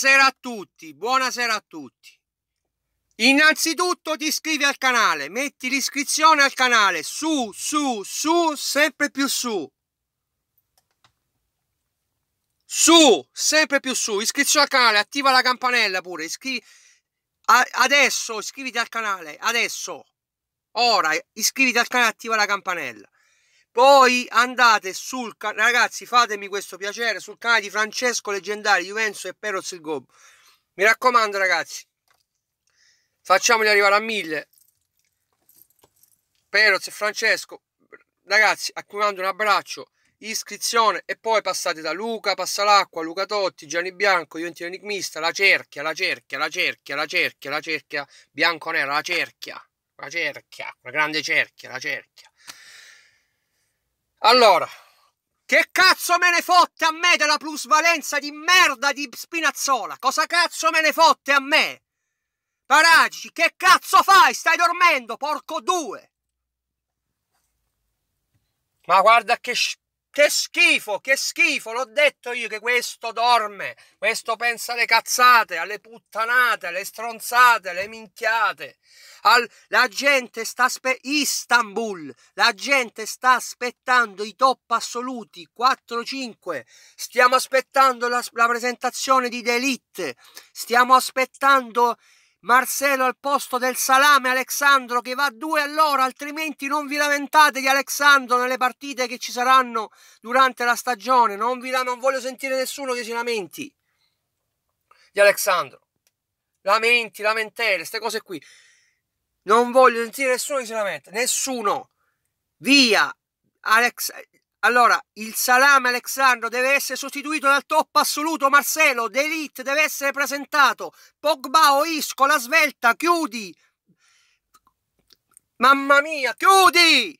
Buonasera a tutti, buonasera a tutti. Innanzitutto ti iscrivi al canale, metti l'iscrizione al canale, su, su, su, sempre più su. Su, sempre più su, iscrizione al canale, attiva la campanella pure, iscrivi... Adesso iscriviti al canale, adesso, ora, iscriviti al canale, attiva la campanella. Poi andate sul canale, ragazzi, fatemi questo piacere, sul canale di Francesco Leggendario, Juvenzo e Pero Zilgob. Mi raccomando, ragazzi, facciamoli arrivare a mille. Peroz e Francesco, ragazzi, a cui mando un abbraccio, iscrizione e poi passate da Luca, passa l'acqua, Luca Totti, Gianni Bianco, Juventino Enigmista, la cerchia, la cerchia, la cerchia, la cerchia, la cerchia, bianco nero, la cerchia, la cerchia, la grande cerchia, la cerchia. Allora, che cazzo me ne fotte a me della plusvalenza di merda di Spinazzola? Cosa cazzo me ne fotte a me? Paragi, che cazzo fai? Stai dormendo, porco due! Ma guarda che che schifo, che schifo, l'ho detto io che questo dorme, questo pensa alle cazzate, alle puttanate, alle stronzate, alle minchiate. Al... La gente sta aspettando, Istanbul, la gente sta aspettando i top assoluti, 4-5, stiamo aspettando la, la presentazione di Delite, stiamo aspettando Marcelo al posto del salame Alexandro che va a due all'ora, altrimenti non vi lamentate di Alexandro nelle partite che ci saranno durante la stagione, non, vi, non voglio sentire nessuno che si lamenti di Alexandro. Lamenti, lamentele, queste cose qui. Non voglio sentire nessuno che si lamenta, nessuno. Via, Alex, allora, il salame Alexandro deve essere sostituito dal top assoluto Marcelo, D'Elite deve essere presentato, Pogba o Isco, la svelta, chiudi! Mamma mia, chiudi!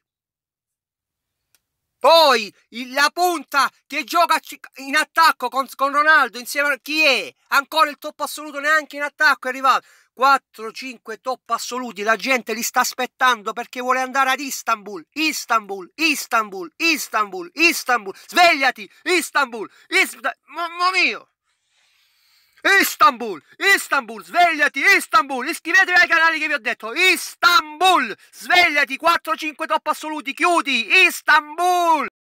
Poi il, la punta che gioca in attacco con, con Ronaldo insieme a chi è? Ancora il top assoluto neanche in attacco è arrivato. 4-5 top assoluti, la gente li sta aspettando perché vuole andare ad Istanbul, Istanbul, Istanbul, Istanbul, Istanbul, svegliati, Istanbul, Istanbul, mamma mia! Istanbul, Istanbul, svegliati, Istanbul, iscrivetevi ai canali che vi ho detto, Istanbul, svegliati, 4-5 top assoluti, chiudi, Istanbul!